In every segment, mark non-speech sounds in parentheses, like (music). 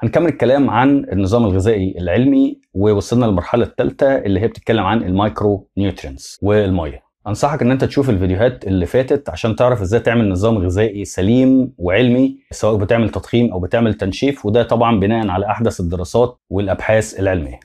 هنكمل الكلام عن النظام الغذائي العلمي ووصلنا للمرحلة الثالثة اللي هي بتتكلم عن المايكرو نيوترينز والمية انصحك ان انت تشوف الفيديوهات اللي فاتت عشان تعرف ازاي تعمل نظام غذائي سليم وعلمي سواء بتعمل تضخيم او بتعمل تنشيف وده طبعا بناء على احدث الدراسات والابحاث العلميه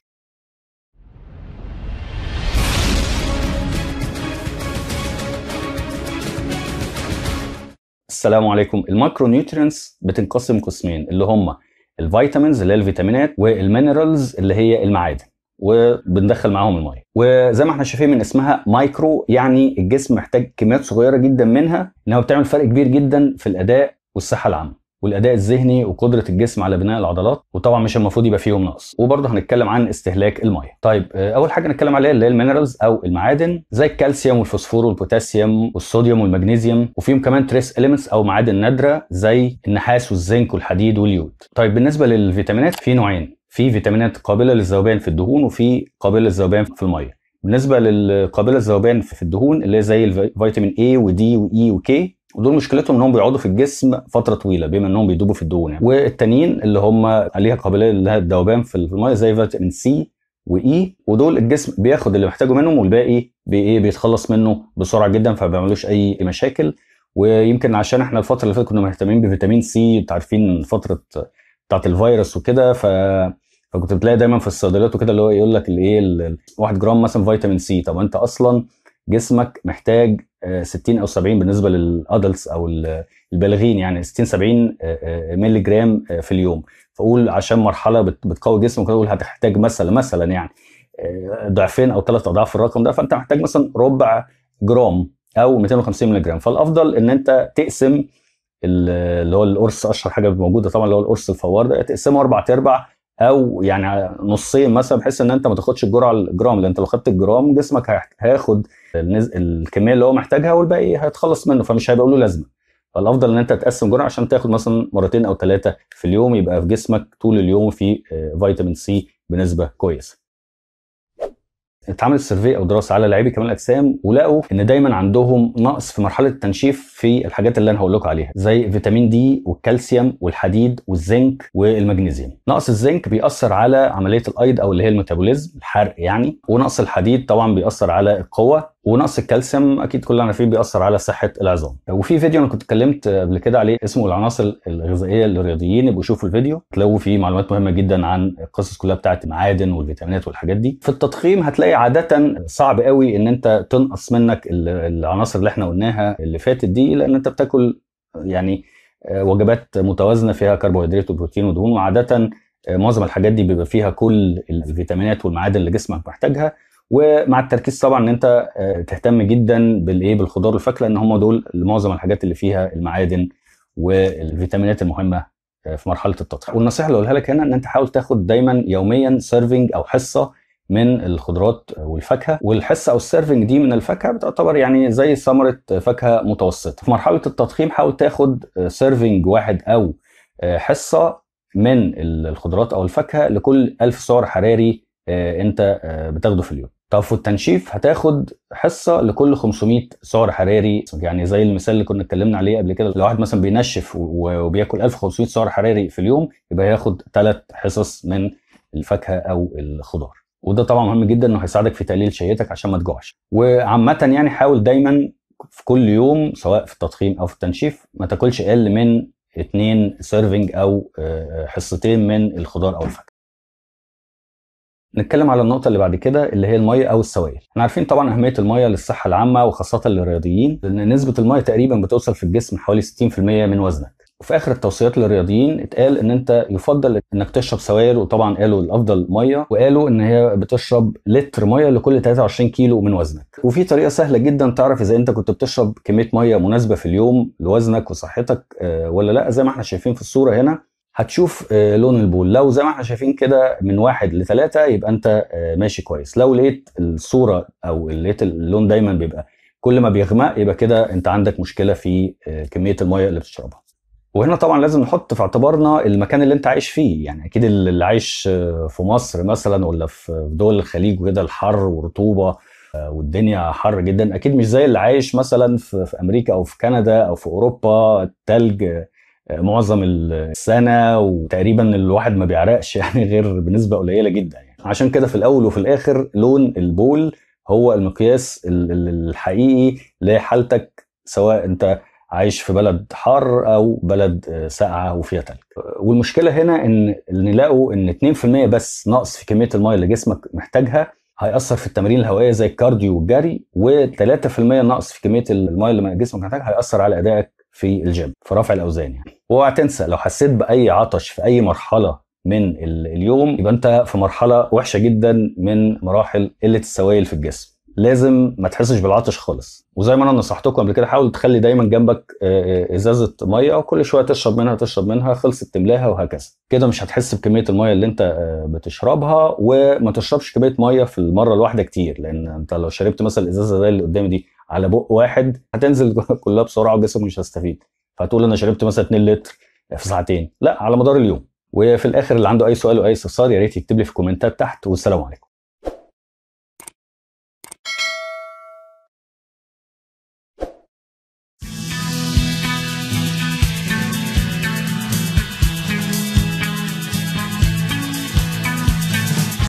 السلام عليكم المايكرو نيوترينز بتنقسم قسمين اللي هما الفيتامينز اللي هي الفيتامينات والمينرالز اللي هي المعادن وبندخل معاهم الميه وزي ما احنا شايفين من اسمها مايكرو يعني الجسم محتاج كميات صغيره جدا منها انها بتعمل فرق كبير جدا في الاداء والصحه العامه والاداء الذهني وقدره الجسم على بناء العضلات وطبعا مش المفروض يبقى فيهم نقص وبرضه هنتكلم عن استهلاك الميه طيب آه، اول حاجه نتكلم عليها اللي هي المينرالز او المعادن زي الكالسيوم والفوسفور والبوتاسيوم والصوديوم والمغنيسيوم وفيهم كمان تريس اليمنتس او معادن نادره زي النحاس والزنك والحديد واليود طيب بالنسبه للفيتامينات في نوعين في فيتامينات قابله للذوبان في الدهون وفي قابله للذوبان في الميه بالنسبه للقابله للذوبان في الدهون اللي هي زي الفيتامين A ودي وE وكي ودول مشكلتهم انهم بيقعدوا في الجسم فتره طويله بما انهم بيدوبوا في الدهون يعني. والتانيين اللي هم عليها قابليه لها الذوبان في الميه زي فيتامين سي واي e، ودول الجسم بياخد اللي محتاجه منهم والباقي بايه بيتخلص منه بسرعه جدا فما بيعملوش اي مشاكل ويمكن عشان احنا الفتره اللي فاتت كنا مهتمين بفيتامين سي انت عارفين فتره بتاعت الفيروس وكده ف فكنت بتلاقي دايما في الصيدليات وكده اللي هو يقول لك الايه 1 جرام مثلا فيتامين سي طب انت اصلا جسمك محتاج 60 آه، او 70 بالنسبه للادلتس او البالغين يعني 60 70 مللي جرام في اليوم فاقول عشان مرحله بتقوي جسمك اقول هتحتاج مثلا مثلا يعني آه، ضعفين او ثلاث اضعاف الرقم ده فانت محتاج مثلا ربع جرام او 250 مللي جرام فالافضل ان انت تقسم اللي هو القرص اشهر حاجه موجوده طبعا اللي هو القرص الفوار ده تقسمه اربع ارباع او يعني نصين مثلا بحيث ان انت ما تاخدش الجرعه الجرام لان انت لو خدت الجرام جسمك هياخد الكميه اللي هو محتاجها والباقي هيتخلص منه فمش هيبقى له لازمه فالافضل ان انت تقسم جرعه عشان تاخد مثلا مرتين او ثلاثه في اليوم يبقى في جسمك طول اليوم في آه، فيتامين سي بنسبه كويسه اتعمل سيرفي او دراسه على لاعبي كمال الاجسام ولقوا ان دايما عندهم نقص في مرحله التنشيف في الحاجات اللي انا هقول لكم عليها زي فيتامين دي والكالسيوم والحديد والزنك والمغنيسيوم نقص الزنك بيأثر على عمليه الايض او اللي هي الميتابوليزم الحرق يعني ونقص الحديد طبعا بيأثر على القوه ونقص الكالسيوم اكيد كلنا عارفين بيأثر على صحه العظام وفي فيديو انا كنت اتكلمت قبل كده عليه اسمه العناصر الغذائيه للرياضيين يبقوا شوفوا الفيديو تلاقوا فيه معلومات مهمه جدا عن القصص كلها بتاعه المعادن والفيتامينات والحاجات دي في التضخيم هتلاقي عاده صعب قوي ان انت تنقص منك العناصر اللي احنا قلناها اللي فاتت دي لان انت بتاكل يعني وجبات متوازنه فيها كربوهيدرات وبروتين ودهون وعاده معظم الحاجات دي بيبقى فيها كل الفيتامينات والمعادن اللي جسمك محتاجها ومع التركيز طبعا ان انت آه، تهتم جدا بالايه بالخضار والفاكهه لان هم دول معظم الحاجات اللي فيها المعادن والفيتامينات المهمه آه، في مرحله التطهير والنصيحه اللي اقولها لك هنا ان انت حاول تاخد دايما يوميا سيرفنج او حصه من الخضروات والفاكهه والحصه او السيرفنج دي من الفاكهه بتعتبر يعني زي ثمره فاكهه متوسطه في مرحله التضخيم حاول تاخد سيرفنج آه، واحد او حصه من الخضروات او الفاكهه لكل 1000 سعر حراري انت بتاخده في اليوم طب في التنشيف هتاخد حصه لكل 500 سعر حراري يعني زي المثال اللي كنا اتكلمنا عليه قبل كده لو واحد مثلا بينشف وبياكل 1500 سعر حراري في اليوم يبقى هياخد ثلاث حصص من الفاكهه او الخضار وده طبعا مهم جدا انه هيساعدك في تقليل شهيتك عشان ما تجوعش وعامه يعني حاول دايما في كل يوم سواء في التضخيم او في التنشيف ما تاكلش اقل من اثنين سيرفنج او آه، حصتين من الخضار او الفاكهه نتكلم على النقطة اللي بعد كده اللي هي المية أو السوائل. احنا عارفين طبعا أهمية المية للصحة العامة وخاصة للرياضيين لأن نسبة المية تقريبا بتوصل في الجسم حوالي 60% من وزنك. وفي اخر التوصيات للرياضيين اتقال ان انت يفضل انك تشرب سوائل وطبعا قالوا الافضل ميه وقالوا ان هي بتشرب لتر ميه لكل 23 كيلو من وزنك وفي طريقه سهله جدا تعرف اذا انت كنت بتشرب كميه ميه مناسبه في اليوم لوزنك وصحتك آه، ولا لا زي ما احنا شايفين في الصوره هنا هتشوف آه، لون البول لو زي ما احنا شايفين كده من واحد لثلاثة يبقى انت آه، ماشي كويس لو لقيت الصورة او لقيت اللون دايما بيبقى كل ما بيغمق يبقى كده انت عندك مشكلة في آه، كمية المية اللي بتشربها وهنا طبعا لازم نحط في اعتبارنا المكان اللي انت عايش فيه يعني اكيد اللي عايش في مصر مثلا ولا في دول الخليج وكده الحر ورطوبة والدنيا حر جدا اكيد مش زي اللي عايش مثلا في امريكا او في كندا او في اوروبا التلج معظم السنه وتقريبا الواحد ما بيعرقش (laughs) يعني غير بنسبه قليله جدا يعني. عشان كده في الاول وفي الاخر لون البول هو المقياس الحقيقي لحالتك سواء انت عايش في بلد حار او بلد آه، ساقعه وفيها تلج والمشكله هنا ان نلاقوا ان 2% بس نقص في كميه الميه اللي جسمك محتاجها هيأثر في التمارين الهوائيه زي الكارديو والجري و3% نقص في كميه الميه اللي جسمك محتاجها هيأثر على ادائك في الجيم في رفع الاوزان يعني اوعى تنسى لو حسيت باي عطش في اي مرحله من اليوم يبقى انت في مرحله وحشه جدا من مراحل قله السوائل في الجسم لازم ما تحسش بالعطش خالص وزي ما انا نصحتكم قبل كده حاول تخلي دايما جنبك آه، آه، ازازه ميه وكل شويه تشرب منها تشرب منها خلصت تملاها وهكذا كده مش هتحس بكميه الميه اللي انت آه، بتشربها وما تشربش كميه ميه في المره الواحده كتير لان انت لو شربت مثلا الازازه زي اللي قدامي دي على بق واحد هتنزل (laughs) كلها بسرعه وجسمك مش هيستفيد فهتقول انا شربت مثلا 2 لتر في ساعتين لا على مدار اليوم وفي الاخر اللي عنده اي سؤال واي استفسار يا ريت يكتب لي في الكومنتات تحت والسلام عليكم